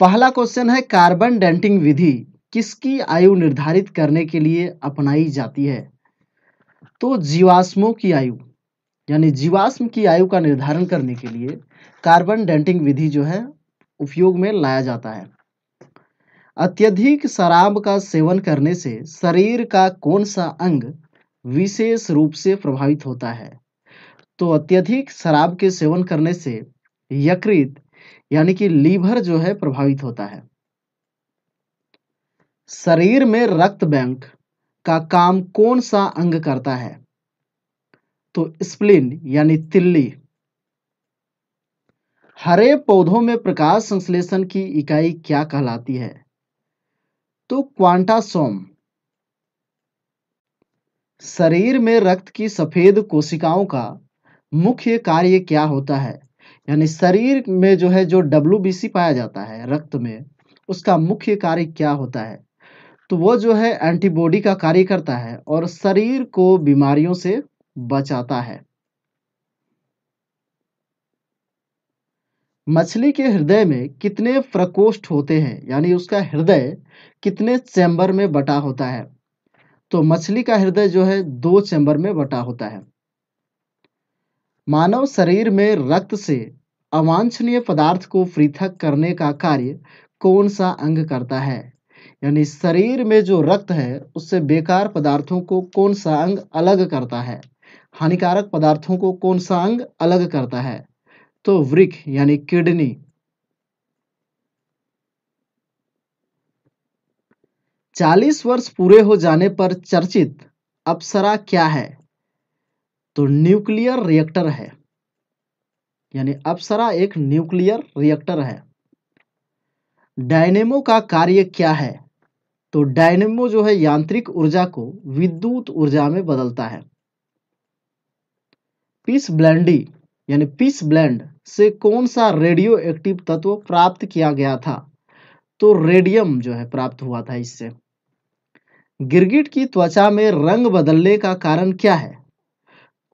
पहला क्वेश्चन है carbon denting विधि किसकी आयु निर्धारित करने के लिए अपनाई जाती है तो जीवाश्मों की आयु यानी जीवाश्म की आयु का निर्धारण करने के लिए कार्बन डेंटिंग विधि जो है उपयोग में लाया जाता है अत्यधिक शराब का सेवन करने से शरीर का कौन सा अंग विशेष रूप से प्रभावित होता है तो अत्यधिक शराब के सेवन करने से यकृत यानी कि लीवर जो है प्रभावित होता है शरीर में रक्त बैंक का काम कौन सा अंग करता है तो स्प्लिन यानी तिल्ली हरे पौधों में प्रकाश संश्लेषण की इकाई क्या कहलाती है तो क्वांटासोम शरीर में रक्त की सफेद कोशिकाओं का मुख्य कार्य क्या होता है यानी शरीर में जो है जो डब्ल्यू पाया जाता है रक्त में उसका मुख्य कार्य क्या होता है तो वो जो है एंटीबॉडी का कार्य करता है और शरीर को बीमारियों से बचाता है मछली के हृदय में कितने प्रकोष्ठ होते हैं यानी उसका हृदय कितने चैम्बर में बटा होता है तो मछली का हृदय जो है दो चैम्बर में बटा होता है मानव शरीर में रक्त से अवांछनीय पदार्थ को पृथक करने का कार्य कौन सा अंग करता है यानी शरीर में जो रक्त है उससे बेकार पदार्थों को कौन सा अंग अलग करता है हानिकारक पदार्थों को कौन सा अंग अलग करता है तो वृक्ष यानी किडनी चालीस वर्ष पूरे हो जाने पर चर्चित अप्सरा क्या है तो न्यूक्लियर रिएक्टर है यानी अप्सरा एक न्यूक्लियर रिएक्टर है डायनेमो का कार्य क्या है तो डायनेमो जो है यांत्रिक ऊर्जा को विद्युत ऊर्जा में बदलता है पीस ब्लैंडी यानी पीस ब्लैंड से कौन सा रेडियो एक्टिव तत्व प्राप्त किया गया था तो रेडियम जो है प्राप्त हुआ था इससे गिरगिट की त्वचा में रंग बदलने का कारण क्या है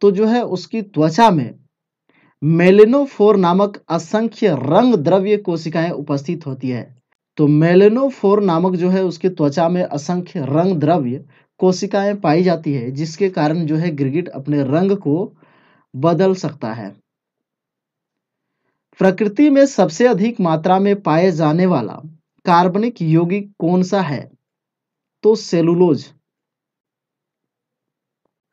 तो जो है उसकी त्वचा में मेलेनोफोर नामक असंख्य रंग द्रव्य कोशिकाएं उपस्थित होती है तो मेलेनोफोर नामक जो है उसके त्वचा में असंख्य रंग द्रव्य कोशिकाएं पाई जाती है जिसके कारण जो है ग्रिगिट अपने रंग को बदल सकता है प्रकृति में सबसे अधिक मात्रा में पाए जाने वाला कार्बनिक यौगिक कौन सा है तो सेलुलोज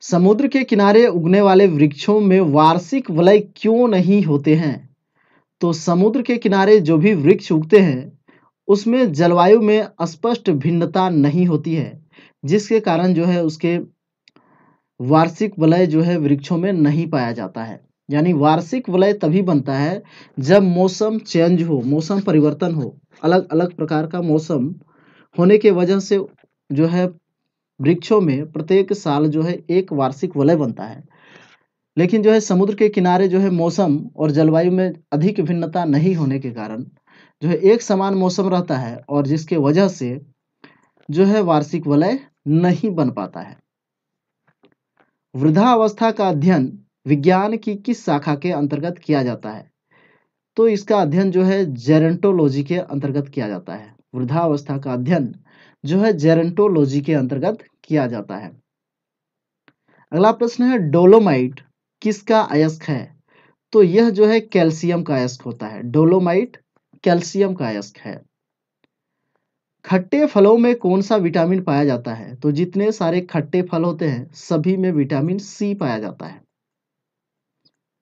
समुद्र के किनारे उगने वाले वृक्षों में वार्षिक वलय क्यों नहीं होते हैं तो समुद्र के किनारे जो भी वृक्ष उगते हैं उसमें जलवायु में स्पष्ट भिन्नता नहीं होती है जिसके कारण जो है उसके वार्षिक वलय जो है वृक्षों में नहीं पाया जाता है यानी वार्षिक वलय तभी बनता है जब मौसम चेंज हो मौसम परिवर्तन हो अलग अलग प्रकार का मौसम होने के वजह से जो है वृक्षों में प्रत्येक साल जो है एक वार्षिक वलय बनता है लेकिन जो है समुद्र के किनारे जो है मौसम और जलवायु में अधिक भिन्नता नहीं होने के कारण जो है एक समान मौसम रहता है और जिसके वजह से जो है वार्षिक वलय नहीं बन पाता है वृद्धावस्था का अध्ययन विज्ञान की किस शाखा के अंतर्गत किया जाता है तो इसका अध्ययन जो है जेरेंटोलॉजी के अंतर्गत किया जाता है वृद्धावस्था का अध्ययन जो है जेरेंटोलॉजी के अंतर्गत किया जाता है अगला प्रश्न है डोलोमाइट किसका अयस्क है तो यह जो है कैल्शियम का अयस्क होता है डोलोमाइट कैल्शियम का अयस्क है खट्टे फलों में कौन सा विटामिन पाया जाता है तो जितने सारे खट्टे फल होते हैं सभी में विटामिन सी पाया जाता है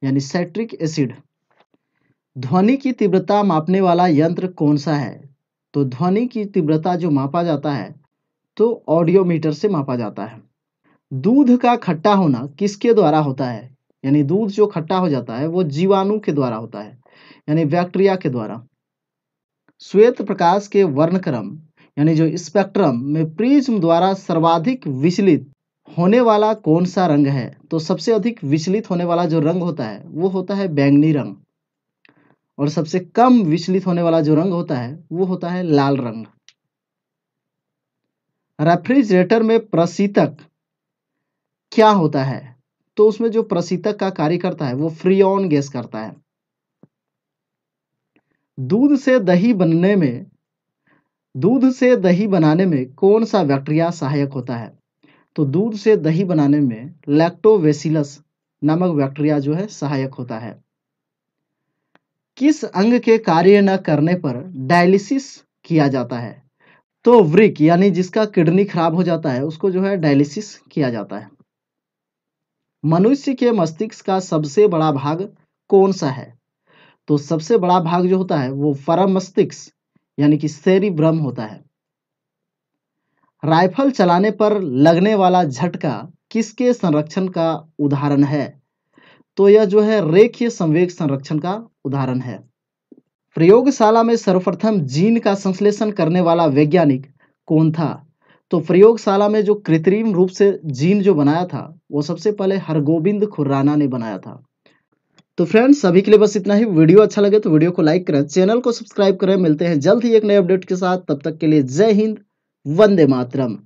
यानी सेट्रिक एसिड ध्वनि की तीव्रता मापने वाला यंत्र कौन सा है तो ध्वनि की तीव्रता जो मापा जाता है तो ऑडियोमीटर से मापा जाता है दूध का खट्टा होना किसके द्वारा होता है यानी दूध जो खट्टा हो जाता है वो जीवाणु के द्वारा होता है यानी बैक्टीरिया के द्वारा श्वेत प्रकाश के वर्णक्रम यानी जो स्पेक्ट्रम में प्रिज्म द्वारा सर्वाधिक विचलित होने वाला कौन सा रंग है तो सबसे अधिक विचलित होने वाला जो रंग होता है वो होता है बैंगनी रंग और सबसे कम विचलित होने वाला जो रंग होता है वो होता है लाल रंग रेफ्रिजरेटर में प्रशीतक क्या होता है तो उसमें जो प्रशीतक का कार्य करता है वो फ्री ऑन गैस करता है दूध से दही बनने में दूध से दही बनाने में कौन सा बैक्टीरिया सहायक होता है तो दूध से दही बनाने में लैक्टोवेसिलस नामक बैक्टीरिया जो है सहायक होता है किस अंग के कार्य न करने पर डायलिसिस किया जाता है तो वृक यानी जिसका किडनी खराब हो जाता है उसको जो है डायलिसिस किया जाता है मनुष्य के मस्तिष्क का सबसे बड़ा भाग कौन सा है तो सबसे बड़ा भाग जो होता है वो मस्तिष्क यानी कि शेरी ब्रह्म होता है राइफल चलाने पर लगने वाला झटका किसके संरक्षण का उदाहरण है तो यह जो है रेखीय संवेग संरक्षण का उदाहरण है प्रयोगशाला में सर्वप्रथम जीन का संश्लेषण करने वाला वैज्ञानिक कौन था तो प्रयोगशाला में जो कृत्रिम रूप से जीन जो बनाया था वो सबसे पहले हरगोविंद खुर्राना ने बनाया था तो फ्रेंड्स सभी के लिए बस इतना ही वीडियो अच्छा लगे तो वीडियो को लाइक करें चैनल को सब्सक्राइब करें मिलते हैं जल्द ही एक नए अपडेट के साथ तब तक के लिए जय हिंद वंदे मातरम